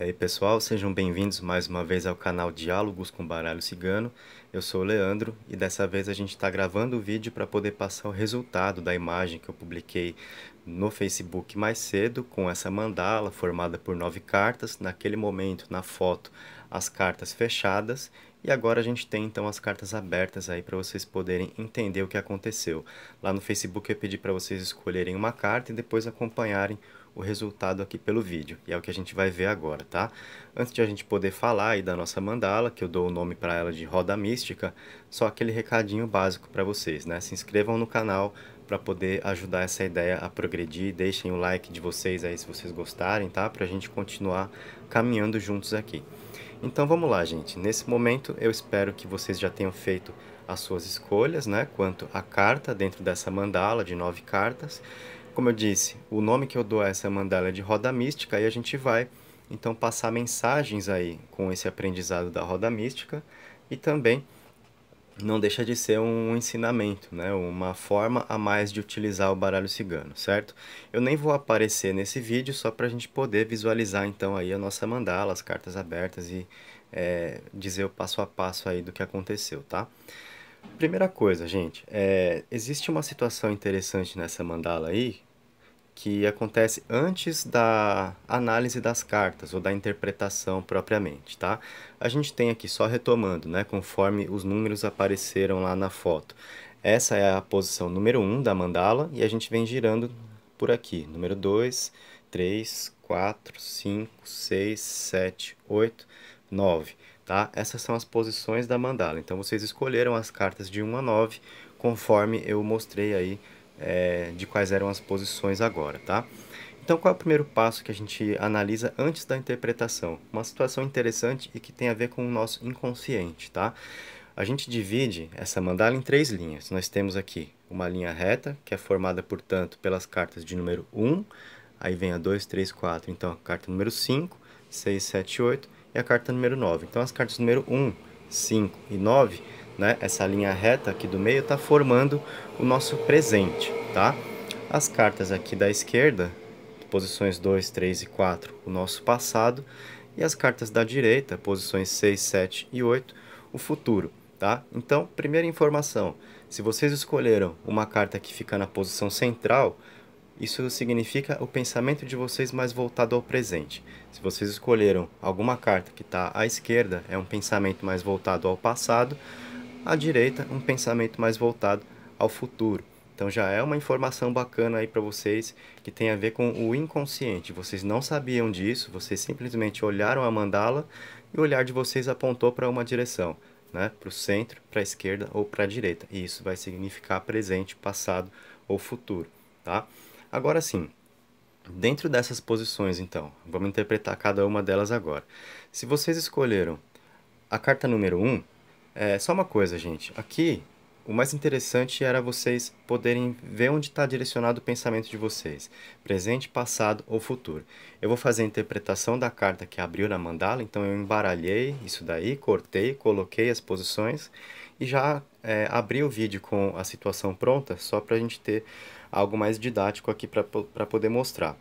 E aí pessoal, sejam bem-vindos mais uma vez ao canal Diálogos com Baralho Cigano. Eu sou o Leandro e dessa vez a gente está gravando o vídeo para poder passar o resultado da imagem que eu publiquei no Facebook mais cedo com essa mandala formada por nove cartas. Naquele momento, na foto, as cartas fechadas e agora a gente tem então as cartas abertas aí para vocês poderem entender o que aconteceu. Lá no Facebook eu pedi para vocês escolherem uma carta e depois acompanharem o resultado aqui pelo vídeo, e é o que a gente vai ver agora, tá? Antes de a gente poder falar aí da nossa mandala, que eu dou o nome para ela de Roda Mística, só aquele recadinho básico para vocês, né? Se inscrevam no canal para poder ajudar essa ideia a progredir, deixem o like de vocês aí se vocês gostarem, tá? Para a gente continuar caminhando juntos aqui. Então vamos lá, gente. Nesse momento eu espero que vocês já tenham feito as suas escolhas, né, quanto à carta dentro dessa mandala de nove cartas. Como eu disse, o nome que eu dou a essa mandala é de roda mística e a gente vai então passar mensagens aí com esse aprendizado da roda mística e também não deixa de ser um ensinamento, né? uma forma a mais de utilizar o baralho cigano, certo? Eu nem vou aparecer nesse vídeo só para a gente poder visualizar então aí a nossa mandala, as cartas abertas e é, dizer o passo a passo aí do que aconteceu, tá? Primeira coisa, gente, é, existe uma situação interessante nessa mandala aí que acontece antes da análise das cartas ou da interpretação propriamente, tá? A gente tem aqui só retomando, né, conforme os números apareceram lá na foto. Essa é a posição número 1 um da mandala e a gente vem girando por aqui, número 2, 3, 4, 5, 6, 7, 8, 9, tá? Essas são as posições da mandala. Então vocês escolheram as cartas de 1 a 9 conforme eu mostrei aí é, de quais eram as posições agora, tá? Então, qual é o primeiro passo que a gente analisa antes da interpretação? Uma situação interessante e que tem a ver com o nosso inconsciente, tá? A gente divide essa mandala em três linhas. Nós temos aqui uma linha reta, que é formada, portanto, pelas cartas de número 1, aí vem a 2, 3, 4, então a carta número 5, 6, 7, 8 e a carta número 9. Então, as cartas número 1, 5 e 9 né? Essa linha reta aqui do meio está formando o nosso presente, tá? As cartas aqui da esquerda, posições 2, 3 e 4, o nosso passado, e as cartas da direita, posições 6, 7 e 8, o futuro, tá? Então, primeira informação, se vocês escolheram uma carta que fica na posição central, isso significa o pensamento de vocês mais voltado ao presente. Se vocês escolheram alguma carta que está à esquerda, é um pensamento mais voltado ao passado à direita, um pensamento mais voltado ao futuro. Então já é uma informação bacana aí para vocês que tem a ver com o inconsciente. Vocês não sabiam disso, vocês simplesmente olharam a mandala e o olhar de vocês apontou para uma direção, né? para o centro, para a esquerda ou para a direita. E isso vai significar presente, passado ou futuro. Tá? Agora sim, dentro dessas posições então, vamos interpretar cada uma delas agora. Se vocês escolheram a carta número 1, um, é, só uma coisa, gente. Aqui, o mais interessante era vocês poderem ver onde está direcionado o pensamento de vocês. Presente, passado ou futuro. Eu vou fazer a interpretação da carta que abriu na mandala. Então, eu embaralhei isso daí, cortei, coloquei as posições. E já é, abri o vídeo com a situação pronta, só para a gente ter algo mais didático aqui para poder mostrar.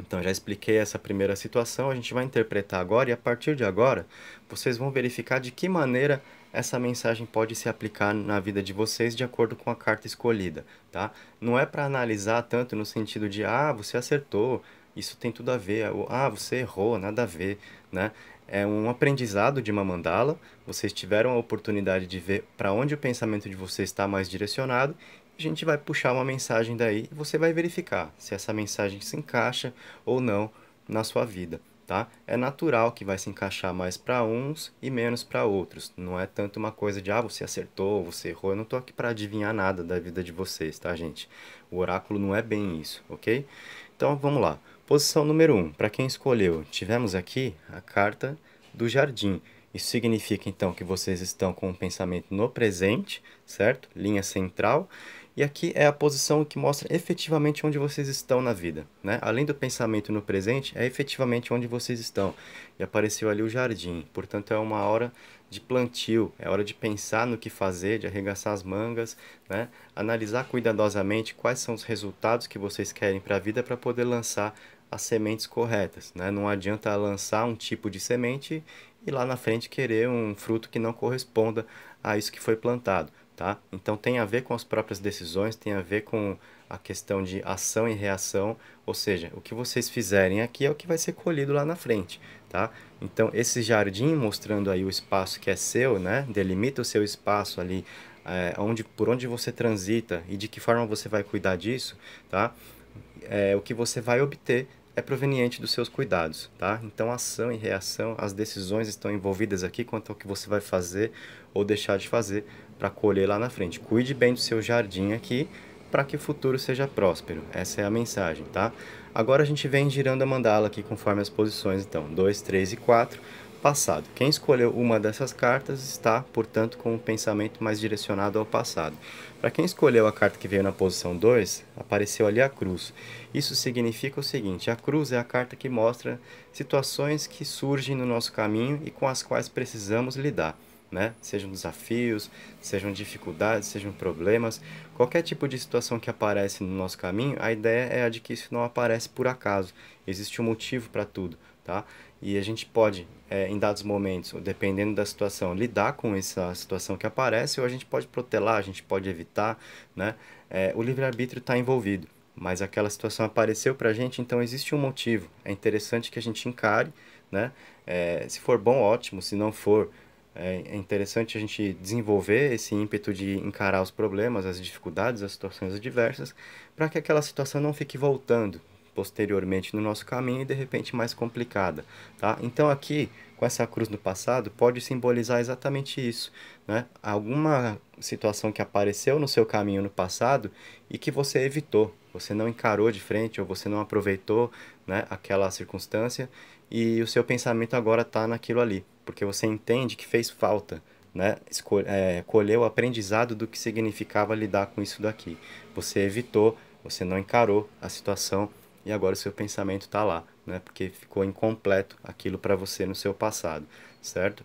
Então, já expliquei essa primeira situação, a gente vai interpretar agora e a partir de agora vocês vão verificar de que maneira essa mensagem pode se aplicar na vida de vocês de acordo com a carta escolhida, tá? Não é para analisar tanto no sentido de, ah, você acertou, isso tem tudo a ver, ou, ah, você errou, nada a ver, né? É um aprendizado de uma mandala, vocês tiveram a oportunidade de ver para onde o pensamento de vocês está mais direcionado a gente vai puxar uma mensagem daí e você vai verificar se essa mensagem se encaixa ou não na sua vida tá? É natural que vai se encaixar mais para uns e menos para outros. Não é tanto uma coisa de ah, você acertou, você errou. Eu não tô aqui para adivinhar nada da vida de vocês, tá, gente? O oráculo não é bem isso, OK? Então vamos lá. Posição número 1, um, para quem escolheu. Tivemos aqui a carta do jardim. Isso significa então que vocês estão com o um pensamento no presente, certo? Linha central e aqui é a posição que mostra efetivamente onde vocês estão na vida. Né? Além do pensamento no presente, é efetivamente onde vocês estão. E apareceu ali o jardim. Portanto, é uma hora de plantio, é hora de pensar no que fazer, de arregaçar as mangas, né? analisar cuidadosamente quais são os resultados que vocês querem para a vida para poder lançar as sementes corretas. Né? Não adianta lançar um tipo de semente e lá na frente querer um fruto que não corresponda a isso que foi plantado tá? Então tem a ver com as próprias decisões, tem a ver com a questão de ação e reação, ou seja, o que vocês fizerem aqui é o que vai ser colhido lá na frente, tá? Então esse jardim mostrando aí o espaço que é seu, né? Delimita o seu espaço ali, é, onde, por onde você transita e de que forma você vai cuidar disso, tá? É o que você vai obter é proveniente dos seus cuidados, tá? Então, ação e reação, as decisões estão envolvidas aqui quanto ao que você vai fazer ou deixar de fazer para colher lá na frente. Cuide bem do seu jardim aqui para que o futuro seja próspero. Essa é a mensagem, tá? Agora a gente vem girando a mandala aqui conforme as posições, então, 2, 3 e 4 passado. Quem escolheu uma dessas cartas está, portanto, com um pensamento mais direcionado ao passado. Para quem escolheu a carta que veio na posição 2, apareceu ali a cruz. Isso significa o seguinte: a cruz é a carta que mostra situações que surgem no nosso caminho e com as quais precisamos lidar. Né? Sejam desafios, sejam dificuldades, sejam problemas, qualquer tipo de situação que aparece no nosso caminho, a ideia é a de que isso não aparece por acaso. Existe um motivo para tudo, tá? E a gente pode, é, em dados momentos, dependendo da situação, lidar com essa situação que aparece, ou a gente pode protelar, a gente pode evitar, né? É, o livre-arbítrio está envolvido, mas aquela situação apareceu para a gente, então existe um motivo. É interessante que a gente encare, né? É, se for bom, ótimo, se não for, é, é interessante a gente desenvolver esse ímpeto de encarar os problemas, as dificuldades, as situações adversas, para que aquela situação não fique voltando, posteriormente no nosso caminho e de repente mais complicada, tá? Então aqui, com essa cruz no passado, pode simbolizar exatamente isso, né? Alguma situação que apareceu no seu caminho no passado e que você evitou, você não encarou de frente ou você não aproveitou, né, aquela circunstância e o seu pensamento agora está naquilo ali, porque você entende que fez falta, né, é, colheu o aprendizado do que significava lidar com isso daqui. Você evitou, você não encarou a situação e agora o seu pensamento está lá, né? Porque ficou incompleto aquilo para você no seu passado, certo?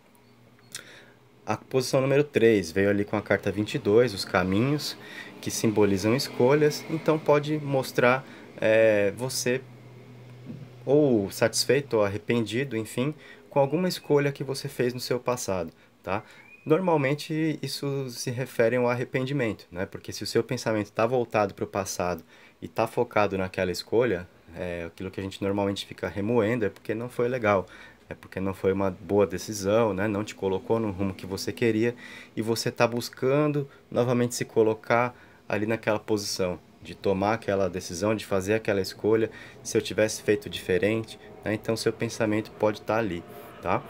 A posição número 3 veio ali com a carta 22, os caminhos, que simbolizam escolhas, então pode mostrar é, você ou satisfeito ou arrependido, enfim, com alguma escolha que você fez no seu passado, tá? Normalmente isso se refere ao arrependimento, né? Porque se o seu pensamento está voltado para o passado e está focado naquela escolha, é, aquilo que a gente normalmente fica remoendo é porque não foi legal, é porque não foi uma boa decisão, né? não te colocou no rumo que você queria e você está buscando novamente se colocar ali naquela posição de tomar aquela decisão, de fazer aquela escolha, se eu tivesse feito diferente, né? então seu pensamento pode estar tá ali, tá?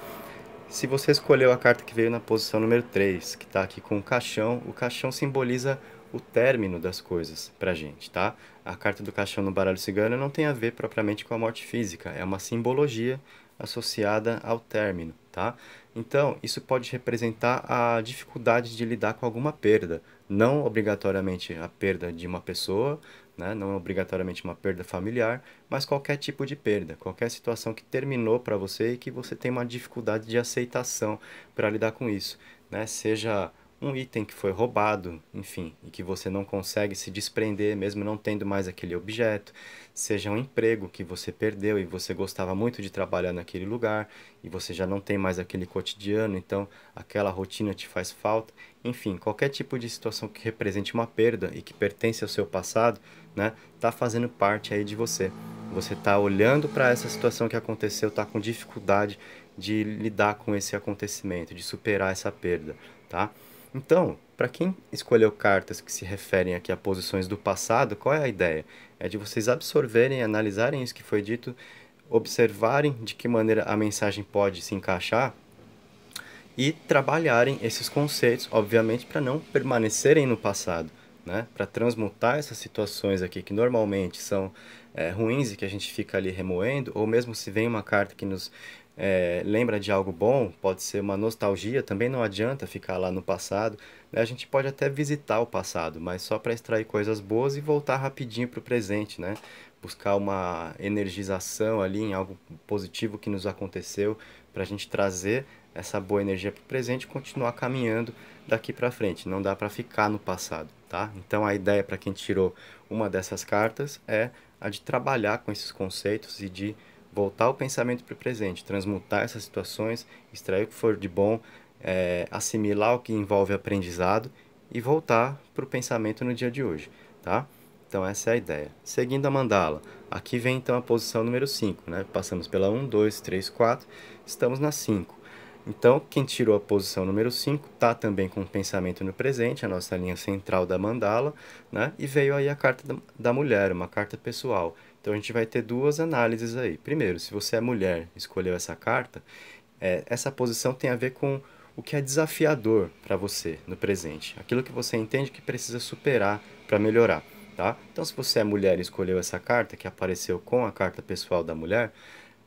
Se você escolheu a carta que veio na posição número 3, que está aqui com o caixão, o caixão simboliza o término das coisas pra gente, tá? A carta do caixão no baralho cigano não tem a ver propriamente com a morte física, é uma simbologia associada ao término, tá? Então, isso pode representar a dificuldade de lidar com alguma perda, não obrigatoriamente a perda de uma pessoa, né? não é obrigatoriamente uma perda familiar, mas qualquer tipo de perda, qualquer situação que terminou para você e que você tem uma dificuldade de aceitação para lidar com isso, né? Seja um item que foi roubado, enfim, e que você não consegue se desprender mesmo não tendo mais aquele objeto, seja um emprego que você perdeu e você gostava muito de trabalhar naquele lugar e você já não tem mais aquele cotidiano, então aquela rotina te faz falta, enfim, qualquer tipo de situação que represente uma perda e que pertence ao seu passado, né, tá fazendo parte aí de você. Você tá olhando para essa situação que aconteceu, tá com dificuldade de lidar com esse acontecimento, de superar essa perda, tá? Então, para quem escolheu cartas que se referem aqui a posições do passado, qual é a ideia? É de vocês absorverem, analisarem isso que foi dito, observarem de que maneira a mensagem pode se encaixar e trabalharem esses conceitos, obviamente, para não permanecerem no passado, né? para transmutar essas situações aqui que normalmente são é, ruins e que a gente fica ali remoendo, ou mesmo se vem uma carta que nos é, lembra de algo bom, pode ser uma nostalgia, também não adianta ficar lá no passado. Né? A gente pode até visitar o passado, mas só para extrair coisas boas e voltar rapidinho para o presente, né? Buscar uma energização ali em algo positivo que nos aconteceu, para a gente trazer essa boa energia para o presente e continuar caminhando daqui para frente. Não dá para ficar no passado, tá? Então a ideia para quem tirou uma dessas cartas é a de trabalhar com esses conceitos e de voltar o pensamento para o presente, transmutar essas situações, extrair o que for de bom, é, assimilar o que envolve aprendizado e voltar para o pensamento no dia de hoje, tá? Então essa é a ideia. Seguindo a mandala, aqui vem então a posição número 5, né? Passamos pela 1, 2, 3, 4, estamos na 5. Então, quem tirou a posição número 5 está também com o pensamento no presente, a nossa linha central da mandala, né? e veio aí a carta da, da mulher, uma carta pessoal, então a gente vai ter duas análises aí. Primeiro, se você é mulher, escolheu essa carta, é, essa posição tem a ver com o que é desafiador para você no presente, aquilo que você entende que precisa superar para melhorar, tá? Então se você é mulher e escolheu essa carta que apareceu com a carta pessoal da mulher,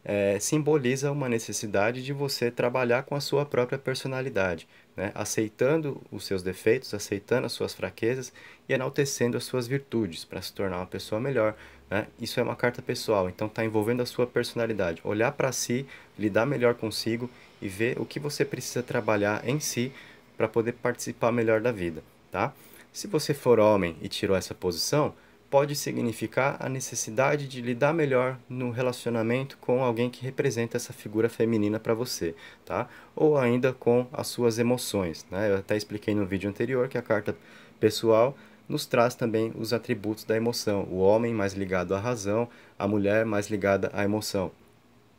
é, simboliza uma necessidade de você trabalhar com a sua própria personalidade, né? aceitando os seus defeitos, aceitando as suas fraquezas e enaltecendo as suas virtudes para se tornar uma pessoa melhor, né? Isso é uma carta pessoal, então está envolvendo a sua personalidade. Olhar para si, lidar melhor consigo e ver o que você precisa trabalhar em si para poder participar melhor da vida, tá? Se você for homem e tirou essa posição, pode significar a necessidade de lidar melhor no relacionamento com alguém que representa essa figura feminina para você, tá? Ou ainda com as suas emoções, né? Eu até expliquei no vídeo anterior que a carta pessoal nos traz também os atributos da emoção. O homem mais ligado à razão, a mulher mais ligada à emoção.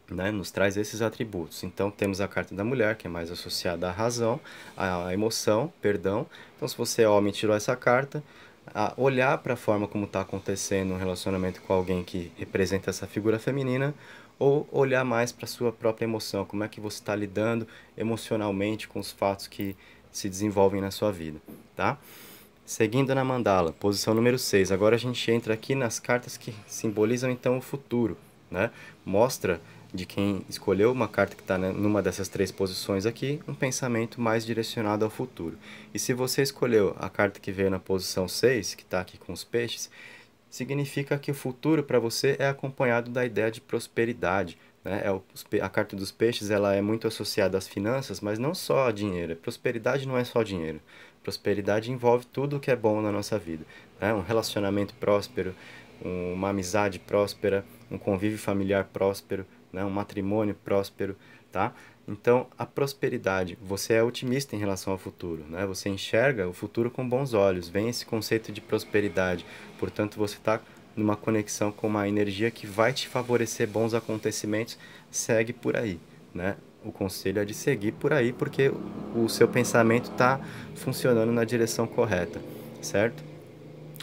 Né? Nos traz esses atributos. Então temos a carta da mulher, que é mais associada à razão, à emoção, perdão. Então se você é homem tirou essa carta, olhar para a forma como está acontecendo um relacionamento com alguém que representa essa figura feminina, ou olhar mais para a sua própria emoção, como é que você está lidando emocionalmente com os fatos que se desenvolvem na sua vida, tá? Seguindo na mandala, posição número 6. Agora a gente entra aqui nas cartas que simbolizam então o futuro, né? Mostra de quem escolheu uma carta que está né, numa dessas três posições aqui, um pensamento mais direcionado ao futuro. E se você escolheu a carta que veio na posição 6, que está aqui com os peixes, significa que o futuro para você é acompanhado da ideia de prosperidade. Né? É o, a carta dos peixes ela é muito associada às finanças, mas não só a dinheiro. Prosperidade não é só dinheiro. Prosperidade envolve tudo o que é bom na nossa vida. Né? Um relacionamento próspero, uma amizade próspera, um convívio familiar próspero, né? um matrimônio próspero, tá? Então, a prosperidade, você é otimista em relação ao futuro, né? Você enxerga o futuro com bons olhos, vem esse conceito de prosperidade. Portanto, você está numa conexão com uma energia que vai te favorecer bons acontecimentos, segue por aí, né? O conselho é de seguir por aí, porque o seu pensamento está funcionando na direção correta, certo?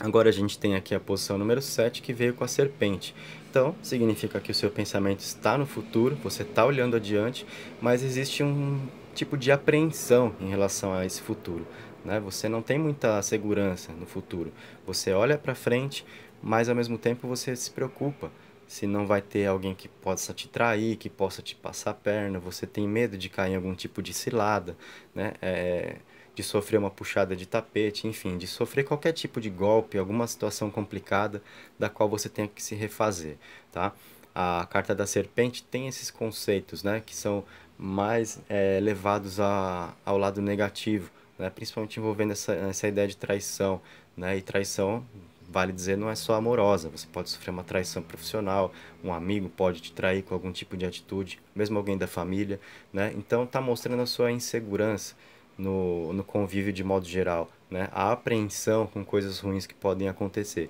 Agora a gente tem aqui a posição número 7 que veio com a serpente. Então, significa que o seu pensamento está no futuro, você está olhando adiante, mas existe um tipo de apreensão em relação a esse futuro. Né? Você não tem muita segurança no futuro. Você olha para frente, mas ao mesmo tempo você se preocupa se não vai ter alguém que possa te trair, que possa te passar a perna, você tem medo de cair em algum tipo de cilada, né? É, de sofrer uma puxada de tapete, enfim, de sofrer qualquer tipo de golpe, alguma situação complicada da qual você tenha que se refazer, tá? A carta da serpente tem esses conceitos, né? Que são mais é, levados a, ao lado negativo, né? Principalmente envolvendo essa, essa ideia de traição, né? E traição vale dizer, não é só amorosa. Você pode sofrer uma traição profissional, um amigo pode te trair com algum tipo de atitude, mesmo alguém da família, né? Então está mostrando a sua insegurança no, no convívio de modo geral, né? A apreensão com coisas ruins que podem acontecer.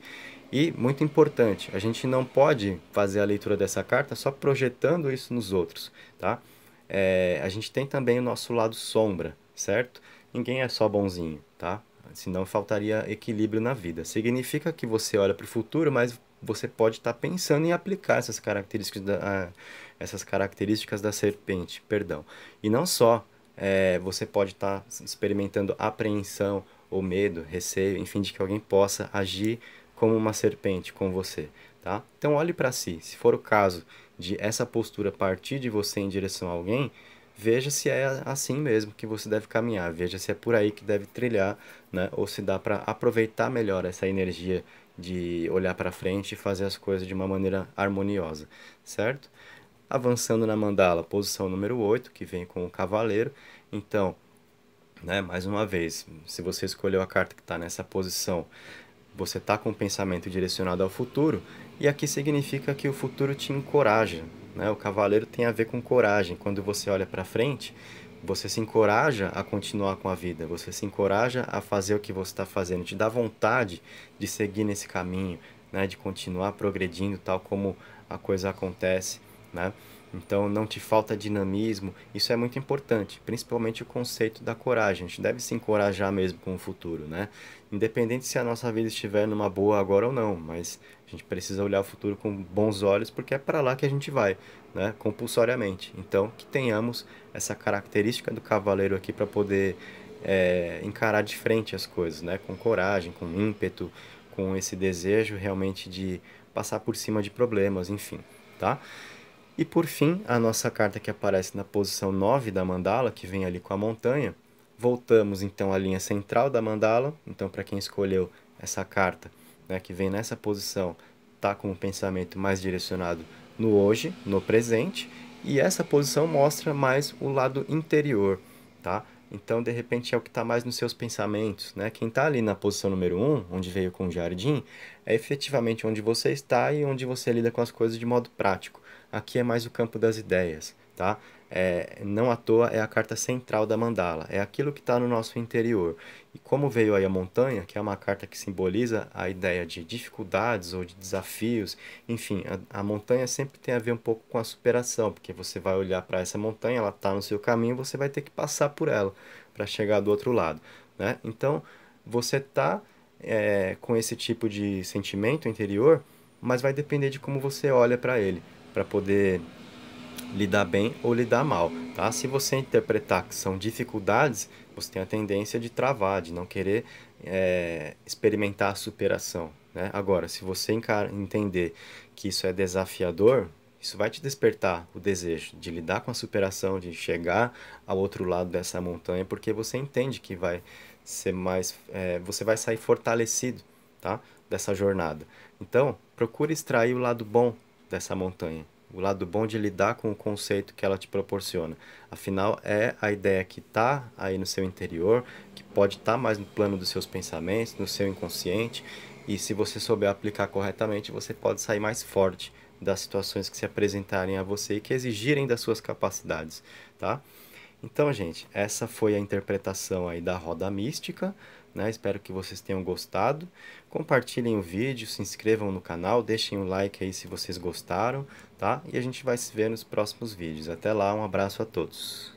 E, muito importante, a gente não pode fazer a leitura dessa carta só projetando isso nos outros, tá? É, a gente tem também o nosso lado sombra, certo? Ninguém é só bonzinho, tá? senão faltaria equilíbrio na vida. Significa que você olha para o futuro, mas você pode estar tá pensando em aplicar essas características da, essas características da serpente, perdão. E não só é, você pode estar tá experimentando apreensão ou medo, receio, enfim, de que alguém possa agir como uma serpente com você, tá? Então olhe para si. Se for o caso de essa postura partir de você em direção a alguém, veja se é assim mesmo que você deve caminhar, veja se é por aí que deve trilhar, né? Ou se dá para aproveitar melhor essa energia de olhar para frente e fazer as coisas de uma maneira harmoniosa, certo? Avançando na mandala, posição número 8, que vem com o cavaleiro. Então, né, mais uma vez, se você escolheu a carta que está nessa posição, você está com o pensamento direcionado ao futuro, e aqui significa que o futuro te encoraja, né? O cavaleiro tem a ver com coragem. Quando você olha para frente, você se encoraja a continuar com a vida, você se encoraja a fazer o que você está fazendo, te dá vontade de seguir nesse caminho, né? de continuar progredindo tal como a coisa acontece. Né? Então não te falta dinamismo, isso é muito importante, principalmente o conceito da coragem. A gente deve se encorajar mesmo com o futuro, né? Independente se a nossa vida estiver numa boa agora ou não, mas gente precisa olhar o futuro com bons olhos, porque é para lá que a gente vai, né? compulsoriamente. Então, que tenhamos essa característica do cavaleiro aqui para poder é, encarar de frente as coisas, né? com coragem, com ímpeto, com esse desejo realmente de passar por cima de problemas, enfim. Tá? E por fim, a nossa carta que aparece na posição 9 da mandala, que vem ali com a montanha. Voltamos então à linha central da mandala. Então, para quem escolheu essa carta, né, que vem nessa posição, está com o pensamento mais direcionado no hoje, no presente, e essa posição mostra mais o lado interior, tá? Então, de repente, é o que está mais nos seus pensamentos, né? Quem está ali na posição número 1, um, onde veio com o jardim, é efetivamente onde você está e onde você lida com as coisas de modo prático. Aqui é mais o campo das ideias, tá? É, não à toa é a carta central da mandala, é aquilo que está no nosso interior. E como veio aí a montanha, que é uma carta que simboliza a ideia de dificuldades ou de desafios, enfim, a, a montanha sempre tem a ver um pouco com a superação, porque você vai olhar para essa montanha, ela está no seu caminho, você vai ter que passar por ela para chegar do outro lado. Né? Então, você está é, com esse tipo de sentimento interior, mas vai depender de como você olha para ele, para poder lidar bem ou lidar mal, tá? Se você interpretar que são dificuldades, você tem a tendência de travar, de não querer é, experimentar a superação, né? Agora, se você entender que isso é desafiador, isso vai te despertar o desejo de lidar com a superação, de chegar ao outro lado dessa montanha, porque você entende que vai ser mais, é, você vai sair fortalecido, tá? Dessa jornada. Então, procure extrair o lado bom dessa montanha o lado bom de lidar com o conceito que ela te proporciona. Afinal, é a ideia que está aí no seu interior, que pode estar tá mais no plano dos seus pensamentos, no seu inconsciente, e se você souber aplicar corretamente, você pode sair mais forte das situações que se apresentarem a você e que exigirem das suas capacidades, tá? Então, gente, essa foi a interpretação aí da roda mística, né? Espero que vocês tenham gostado. Compartilhem o vídeo, se inscrevam no canal, deixem o um like aí se vocês gostaram, tá? E a gente vai se ver nos próximos vídeos. Até lá, um abraço a todos.